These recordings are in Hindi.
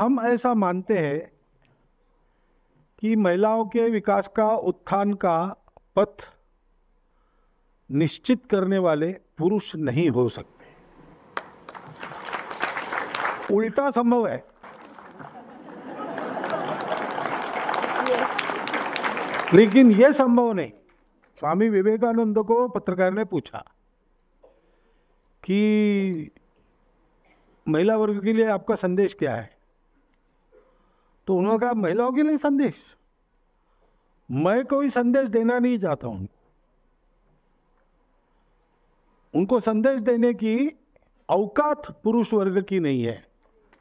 हम ऐसा मानते हैं कि महिलाओं के विकास का उत्थान का पथ निश्चित करने वाले पुरुष नहीं हो सकते उल्टा संभव है लेकिन यह संभव नहीं स्वामी विवेकानंद को पत्रकार ने पूछा कि महिला वर्ग के लिए आपका संदेश क्या है तो उन्होंने कहा महिलाओं के लिए संदेश मैं कोई संदेश देना नहीं चाहता हूं उनको संदेश देने की अवकात पुरुष वर्ग की नहीं है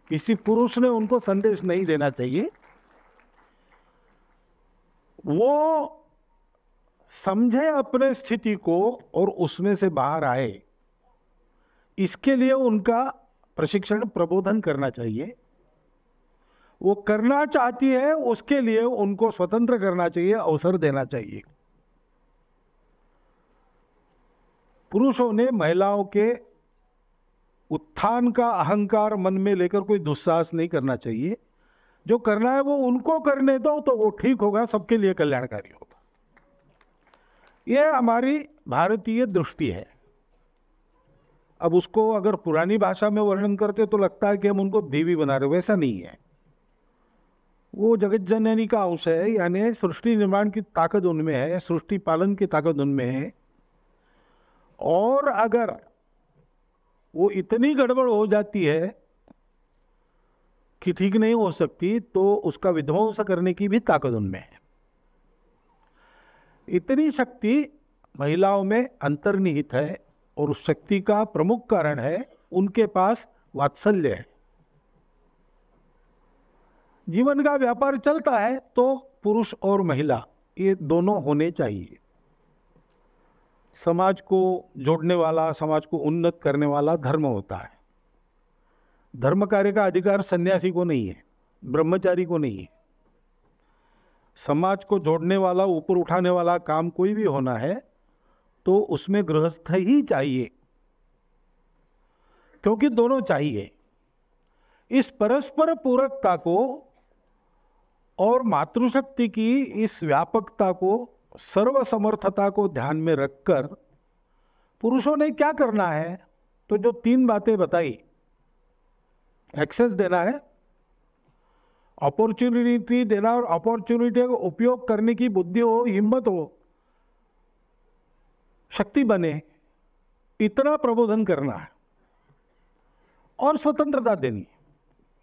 किसी पुरुष ने उनको संदेश नहीं देना चाहिए वो समझे अपने स्थिति को और उसमें से बाहर आए इसके लिए उनका प्रशिक्षण प्रबोधन करना चाहिए वो करना चाहती है उसके लिए उनको स्वतंत्र करना चाहिए अवसर देना चाहिए पुरुषों ने महिलाओं के उत्थान का अहंकार मन में लेकर कोई दुस्साहस नहीं करना चाहिए जो करना है वो उनको करने दो तो वो ठीक होगा सबके लिए कल्याणकारी होगा ये हमारी भारतीय दृष्टि है अब उसको अगर पुरानी भाषा में वर्णन करते तो लगता है कि हम उनको देवी बना रहे वैसा नहीं है वो जगत जननी का अंश है यानी सृष्टि निर्माण की ताकत उनमें है सृष्टि पालन की ताकत उनमें है और अगर वो इतनी गड़बड़ हो जाती है कि ठीक नहीं हो सकती तो उसका विध्वंस करने की भी ताकत उनमें है इतनी शक्ति महिलाओं में अंतर्निहित है और उस शक्ति का प्रमुख कारण है उनके पास वात्सल्य है जीवन का व्यापार चलता है तो पुरुष और महिला ये दोनों होने चाहिए समाज को जोड़ने वाला समाज को उन्नत करने वाला धर्म होता है धर्म कार्य का अधिकार सन्यासी को नहीं है ब्रह्मचारी को नहीं है समाज को जोड़ने वाला ऊपर उठाने वाला काम कोई भी होना है तो उसमें गृहस्थ ही चाहिए क्योंकि दोनों चाहिए इस परस्पर पूरकता को और मातृशक्ति की इस व्यापकता को सर्वसमर्थता को ध्यान में रखकर पुरुषों ने क्या करना है तो जो तीन बातें बताई एक्सेस देना है अपॉर्चुनिटी देना और अपॉर्चुनिटी का उपयोग करने की बुद्धि हो हिम्मत हो शक्ति बने इतना प्रबोधन करना है और स्वतंत्रता देनी